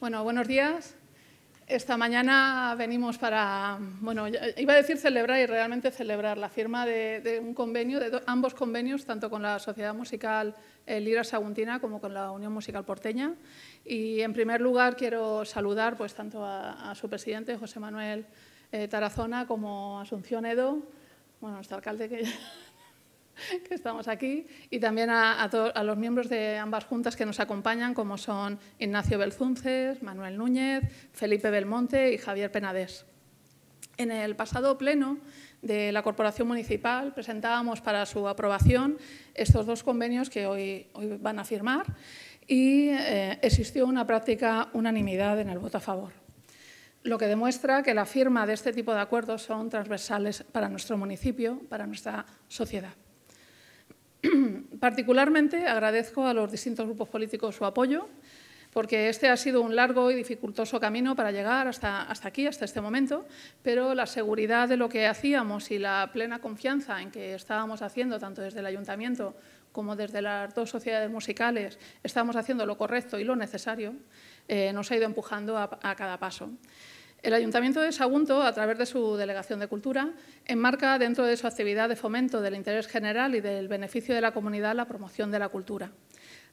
Bueno, buenos días. Esta mañana venimos para, bueno, eh, iba a decir celebrar y realmente celebrar la firma de, un convenio, de ambos convenios, tanto con la Sociedad Musical eh, Lira Saguntina como con la Unión Musical Porteña. Y en primer lugar quiero saludar pues, tanto a, su presidente, José Manuel eh, Tarazona, como a Asunción Edo, bueno, nuestro alcalde que que estamos aquí, y también a, los miembros de ambas juntas que nos acompañan, como son Ignacio Belzunces, Manuel Núñez, Felipe Belmonte y Javier Penades. En el pasado pleno de la Corporación Municipal presentábamos para su aprobación estos dos convenios que hoy, hoy van a firmar y eh, existió una práctica unanimidad en el voto a favor lo que demuestra que la firma de este tipo de acuerdos son transversales para nuestro municipio, para nuestra sociedad. Particularmente agradezco a los distintos grupos políticos su apoyo, porque este ha sido un largo y dificultoso camino para llegar hasta, aquí, hasta este momento, pero la seguridad de lo que hacíamos y la plena confianza en que estábamos haciendo, tanto desde el ayuntamiento como desde las dos sociedades musicales, estábamos haciendo lo correcto y lo necesario, eh, nos ha ido empujando a cada paso. El Ayuntamiento de Sagunto, a través de su Delegación de Cultura, enmarca dentro de su actividad de fomento del interés general y del beneficio de la comunidad la promoción de la cultura.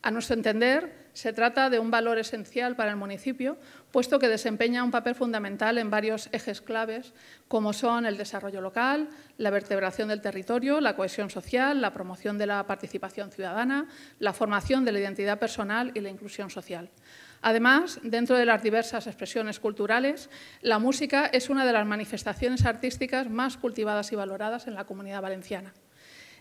A nuestro entender, se trata de un valor esencial para el municipio, puesto que desempeña un papel fundamental en varios ejes claves, como son el desarrollo local, la vertebración del territorio, la cohesión social, la promoción de la participación ciudadana, la formación de la identidad personal y la inclusión social. Además, dentro de las diversas expresiones culturales, la música es una de las manifestaciones artísticas más cultivadas y valoradas en la comunidad valenciana.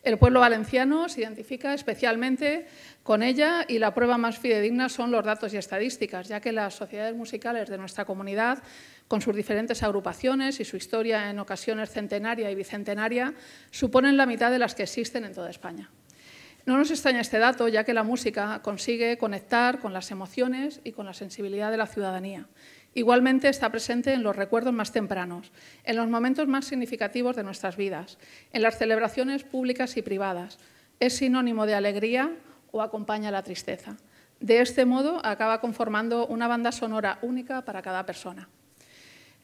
El pueblo valenciano se identifica especialmente con ella y la prueba más fidedigna son los datos y estadísticas, ya que las sociedades musicales de nuestra comunidad, con sus diferentes agrupaciones y su historia en ocasiones centenaria y bicentenaria, suponen la mitad de las que existen en toda España. No nos extraña este dato, ya que la música consigue conectar con las emociones y con la sensibilidad de la ciudadanía. Igualmente está presente en los recuerdos más tempranos, en los momentos más significativos de nuestras vidas, en las celebraciones públicas y privadas. Es sinónimo de alegría o acompaña la tristeza. De este modo acaba conformando una banda sonora única para cada persona.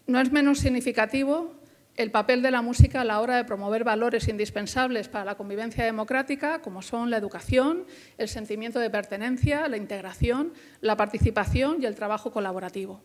No es menos significativo el papel de la música a la hora de promover valores indispensables para la convivencia democrática, como son la educación, el sentimiento de pertenencia, la integración, la participación y el trabajo colaborativo.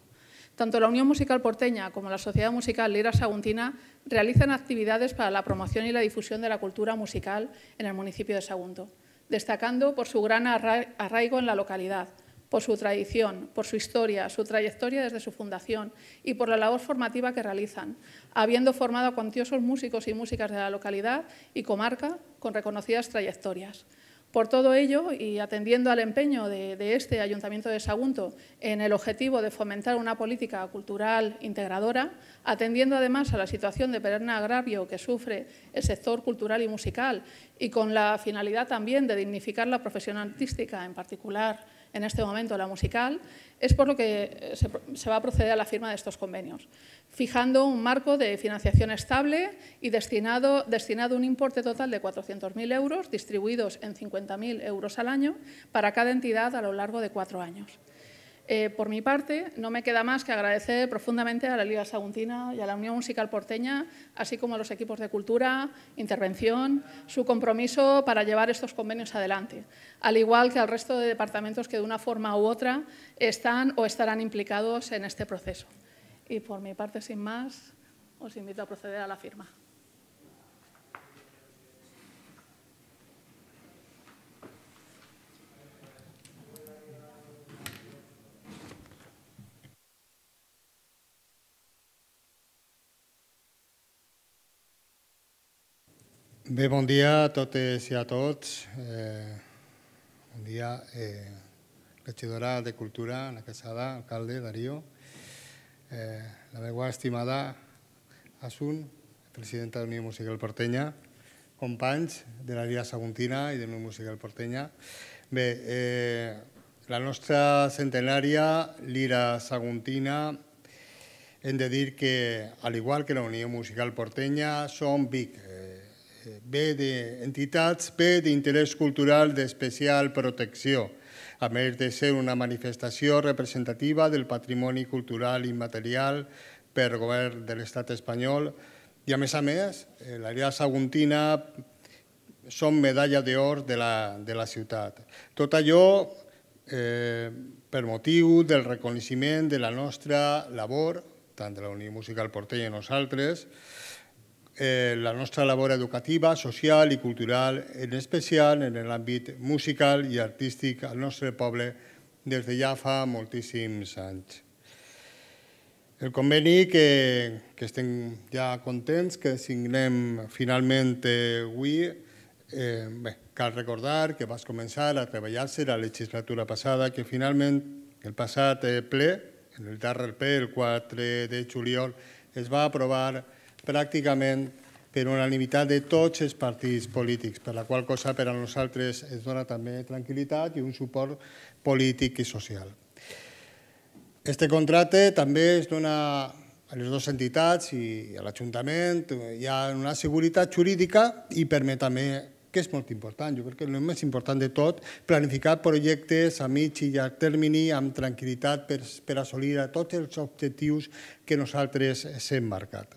Tanto la Unión Musical Porteña como la Sociedad Musical Lira Saguntina realizan actividades para la promoción y la difusión de la cultura musical en el municipio de Sagunto, destacando por su gran arraigo en la localidad, por su tradición, por su historia, su trayectoria desde su fundación y por la labor formativa que realizan, habiendo formado a cuantiosos músicos y músicas de la localidad y comarca con reconocidas trayectorias. Por todo ello, y atendiendo al empeño de, este Ayuntamiento de Sagunto en el objetivo de fomentar una política cultural integradora, atendiendo además a la situación de perenne agravio que sufre el sector cultural y musical y con la finalidad también de dignificar la profesión artística, en particular en este momento la musical, es por lo que eh, se, va a proceder a la firma de estos convenios, fijando un marco de financiación estable y destinado, destinado un importe total de 400.000 euros, distribuidos en 50.000 euros al año, para cada entidad a lo largo de cuatro años. Eh, por mi parte, no me queda más que agradecer profundamente a la Liga Saguntina y a la Unión Musical Porteña, así como a los equipos de cultura, intervención, su compromiso para llevar estos convenios adelante, al igual que al resto de departamentos que de una forma u otra están o estarán implicados en este proceso. Y por mi parte, sin más, os invito a proceder a la firma. Bé, bon dia a totes i a tots. Eh, bon dia, eh, regidora de Cultura, Ana Casada, alcalde, Darío. Eh, la meva estimada Asun, presidenta d'Unió Musical Portenya, companys de la Lira Saguntina i de l'Unió Musical Portenya. Bé, eh, la nostra centenària, Lira Saguntina, hem de dir que, al igual que la Unió Musical Portenya, som Vic, eh, Eh, bé d'entitats, bé d'interès cultural d'especial protecció, a més de ser una manifestació representativa del patrimoni cultural immaterial per govern de l'estat espanyol. I a més a més, eh, l'àrea saguntina són medalla d'or de, la, de la ciutat. Tot allò eh, per motiu del reconeixement de la nostra labor, tant de la Unió Musical Portella i nosaltres, eh, la nostra labor educativa, social i cultural, en especial en l'àmbit musical i artístic al nostre poble des de ja fa moltíssims anys. El conveni que, que estem ja contents, que signem finalment eh, avui, eh, bé, cal recordar que vas començar a treballar-se la legislatura passada, que finalment el passat eh, ple, en el darrer ple, el 4 de juliol, es va aprovar pràcticament per unanimitat de tots els partits polítics, per la qual cosa per a nosaltres es dona també tranquil·litat i un suport polític i social. Este contracte també es dona a les dues entitats i a l'Ajuntament. Hi ha una seguretat jurídica i permet també que és molt important. Jo crec que el més important de tot, planificar projectes a mig i llarg termini amb tranquil·litat per, per assolir tots els objectius que nosaltres s'hem marcat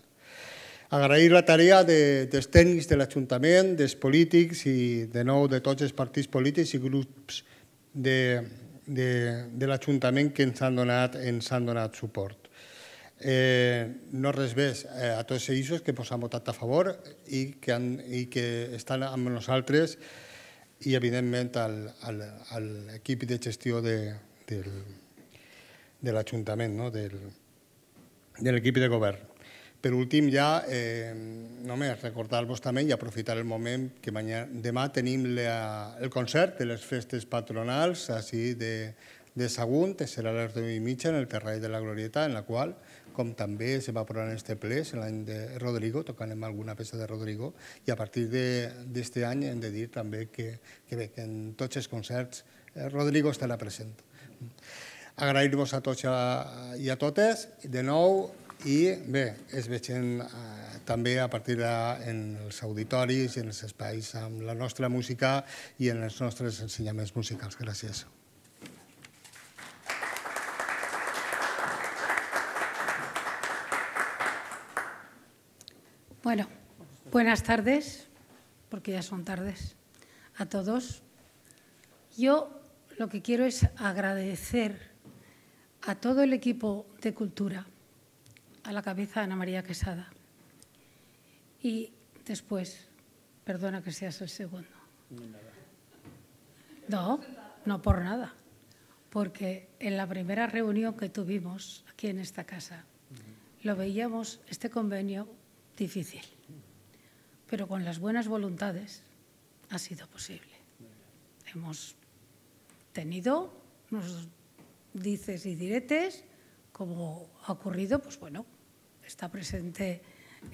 agrair la tarea de, dels tècnics de l'Ajuntament, dels polítics i de nou de tots els partits polítics i grups de, de, de l'Ajuntament que ens han donat, ens han donat suport. Eh, no res més eh, a tots ells que han votat a favor i que, han, i que estan amb nosaltres i evidentment al, al, a l'equip de gestió de, del, de l'Ajuntament, no? del, de l'equip de govern. Per últim, ja, eh, només recordar-vos també i aprofitar el moment que mañana, demà tenim el concert de les festes patronals així de, de Sagunt, serà a les 10 i mitja en el terreny de la Glorieta, en la qual, com també se va aprovar en este ple, l'any de Rodrigo, tocarem alguna peça de Rodrigo, i a partir d'aquest any hem de dir també que, que bé, que en tots els concerts eh, Rodrigo estarà present. Agrair-vos a tots i a totes, de nou, Y, bé, es eh, también a partir de, en auditorios y en los espais la nuestra música y en nuestros enseñamientos musicales. Gracias. Bueno, buenas tardes, porque ya son tardes a todos. Yo lo que quiero es agradecer a todo el equipo de cultura a la cabeza Ana María Quesada. Y después, perdona que seas el segundo. No, no por nada. Porque en la primera reunión que tuvimos aquí en esta casa, lo veíamos, este convenio, difícil. Pero con las buenas voluntades ha sido posible. Hemos tenido nos dices y diretes como ha ocurrido, pues bueno, está presente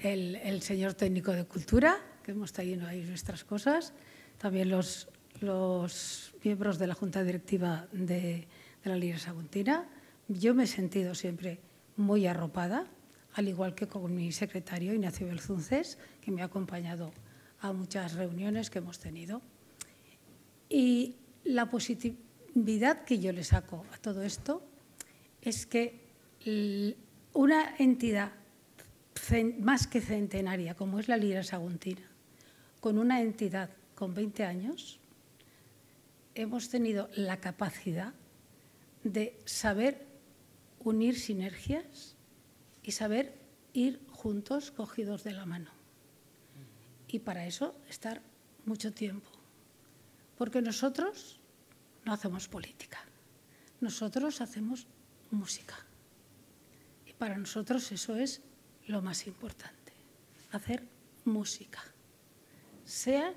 el, señor técnico de cultura, que hemos traído ahí nuestras cosas, también los, los miembros de la Junta Directiva de, de la Liga Saguntina. Yo me he sentido siempre muy arropada, al igual que con mi secretario Ignacio Belzunces, que me ha acompañado a muchas reuniones que hemos tenido. Y la positividad que yo le saco a todo esto es que una entidad más que centenaria, como es la Lira Saguntina, con una entidad con 20 años, hemos tenido la capacidad de saber unir sinergias y saber ir juntos, cogidos de la mano. Y para eso estar mucho tiempo. Porque nosotros no hacemos política, nosotros hacemos música. Para nosotros eso es lo más importante, hacer música, sean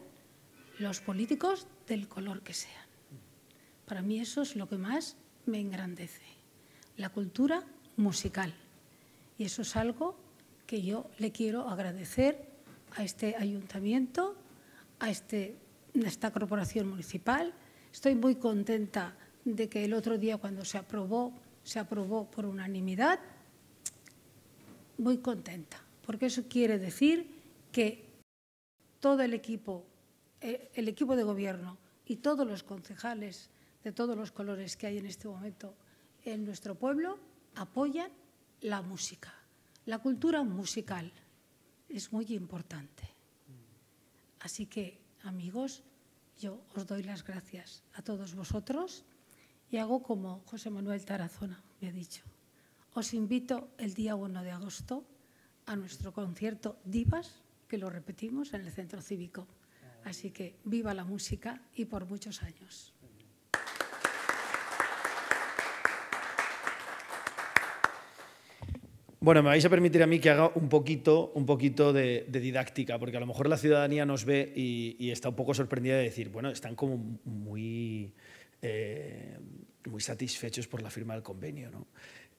los políticos del color que sean. Para mí eso es lo que más me engrandece, la cultura musical. Y eso es algo que yo le quiero agradecer a este ayuntamiento, a, este, esta corporación municipal. Estoy muy contenta de que el otro día cuando se aprobó, se aprobó por unanimidad muy contenta, porque eso quiere decir que todo el equipo, eh, el equipo de gobierno y todos los concejales de todos los colores que hay en este momento en nuestro pueblo apoyan la música. La cultura musical es muy importante. Así que, amigos, yo os doy las gracias a todos vosotros y hago como José Manuel Tarazona me ha dicho. Os invito el día 1 de agosto a nuestro concierto Divas, que lo repetimos en el Centro Cívico. Así que viva la música y por muchos años. Bueno, me vais a permitir a mí que haga un poquito, un poquito de, didáctica, porque a lo mejor la ciudadanía nos ve y, está un poco sorprendida de decir, bueno, están como muy, eh, muy satisfechos por la firma del convenio. ¿no?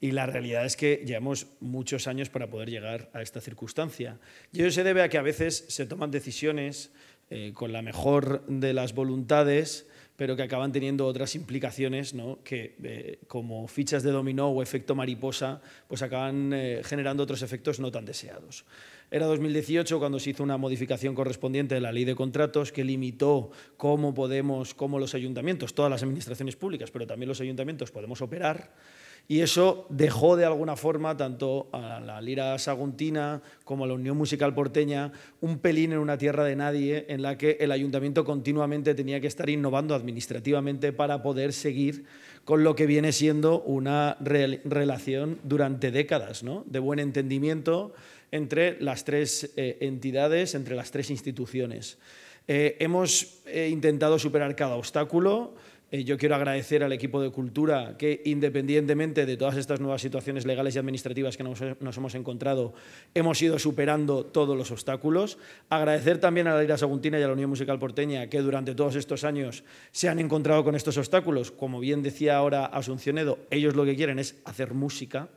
Y la realidad es que llevamos muchos años para poder llegar a esta circunstancia. Y eso se debe a que a veces se toman decisiones eh, con la mejor de las voluntades, pero que acaban teniendo otras implicaciones, que eh, como fichas de dominó o efecto mariposa, pues acaban eh, generando otros efectos no tan deseados. Era 2018 cuando se hizo una modificación correspondiente de la ley de contratos que limitó cómo podemos, cómo los ayuntamientos, todas las administraciones públicas, pero también los ayuntamientos podemos operar y eso dejó de alguna forma tanto a la lira saguntina como a la Unión Musical Porteña un pelín en una tierra de nadie en la que el ayuntamiento continuamente tenía que estar innovando administrativamente para poder seguir con lo que viene siendo una relación durante décadas de buen entendimiento entre las tres eh, entidades, entre las tres instituciones. Eh, hemos eh, intentado superar cada obstáculo, eh, yo quiero agradecer al equipo de cultura que, independientemente de todas estas nuevas situaciones legales y administrativas que nos, hemos encontrado, hemos ido superando todos los obstáculos. Agradecer también a la Ira Saguntina y a la Unión Musical Porteña que durante todos estos años se han encontrado con estos obstáculos. Como bien decía ahora Asuncionedo, ellos lo que quieren es hacer música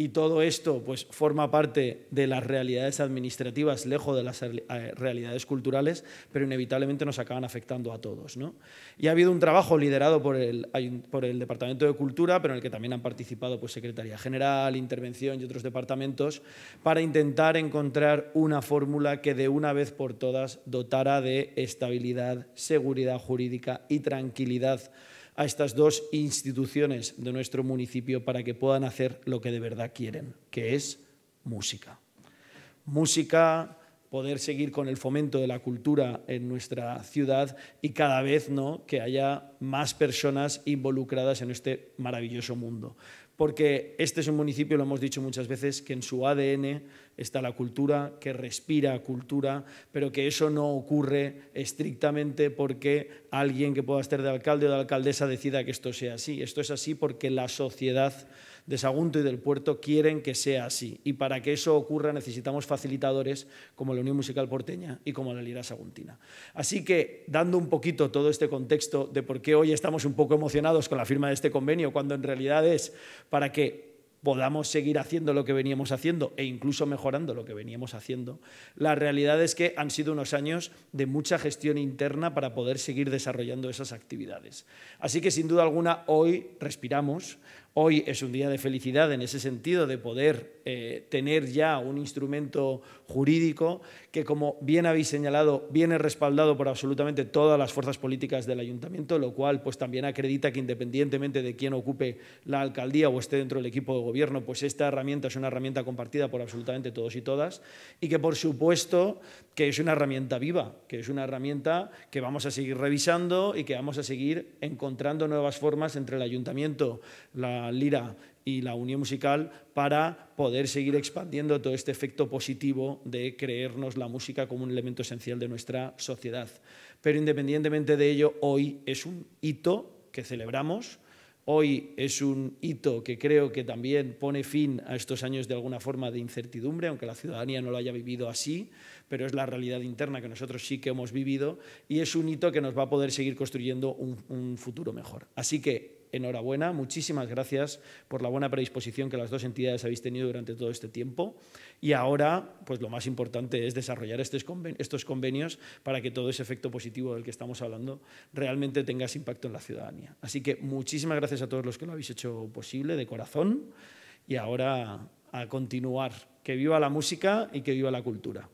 y todo esto pues, forma parte de las realidades administrativas, lejos de las eh, realidades culturales, pero inevitablemente nos acaban afectando a todos. Y ha habido un trabajo liderado por el, Departamento de Cultura, pero en el que también han participado pues, Secretaría General, Intervención y otros departamentos, para intentar encontrar una fórmula que de una vez por todas dotara de estabilidad, seguridad jurídica y tranquilidad a estas dos instituciones de nuestro municipio para que puedan hacer lo que de verdad quieren, que es música. Música, poder seguir con el fomento de la cultura en nuestra ciudad y cada vez ¿no? que haya más personas involucradas en este maravilloso mundo porque este es un municipio, lo hemos dicho muchas veces, que en su ADN está la cultura, que respira cultura, pero que eso no ocurre estrictamente porque alguien que pueda ser de alcalde o de alcaldesa decida que esto sea así. Esto es así porque la sociedad de Sagunto y del Puerto quieren que sea así. Y para que eso ocurra necesitamos facilitadores como la Unión Musical Porteña y como la Lira Saguntina. Así que, dando un poquito todo este contexto de por qué hoy estamos un poco emocionados con la firma de este convenio, cuando en realidad es para que podamos seguir haciendo lo que veníamos haciendo e incluso mejorando lo que veníamos haciendo. La realidad es que han sido unos años de mucha gestión interna para poder seguir desarrollando esas actividades. Así que sin duda alguna hoy respiramos, Hoy es un día de felicidad en ese sentido de poder eh, tener ya un instrumento jurídico que, como bien habéis señalado, viene respaldado por absolutamente todas las fuerzas políticas del ayuntamiento, lo cual pues, también acredita que independientemente de quién ocupe la alcaldía o esté dentro del equipo de gobierno, pues esta herramienta es una herramienta compartida por absolutamente todos y todas y que, por supuesto, que es una herramienta viva, que es una herramienta que vamos a seguir revisando y que vamos a seguir encontrando nuevas formas entre el ayuntamiento, la lira y la unión musical para poder seguir expandiendo todo este efecto positivo de creernos la música como un elemento esencial de nuestra sociedad. Pero independientemente de ello, hoy es un hito que celebramos, hoy es un hito que creo que también pone fin a estos años de alguna forma de incertidumbre, aunque la ciudadanía no lo haya vivido así, pero es la realidad interna que nosotros sí que hemos vivido y es un hito que nos va a poder seguir construyendo un futuro mejor. Así que enhorabuena, muchísimas gracias por la buena predisposición que las dos entidades habéis tenido durante todo este tiempo. Y ahora, pues lo más importante es desarrollar estos convenios para que todo ese efecto positivo del que estamos hablando realmente tenga ese impacto en la ciudadanía. Así que muchísimas gracias a todos los que lo habéis hecho posible, de corazón. Y ahora a continuar. Que viva la música y que viva la cultura.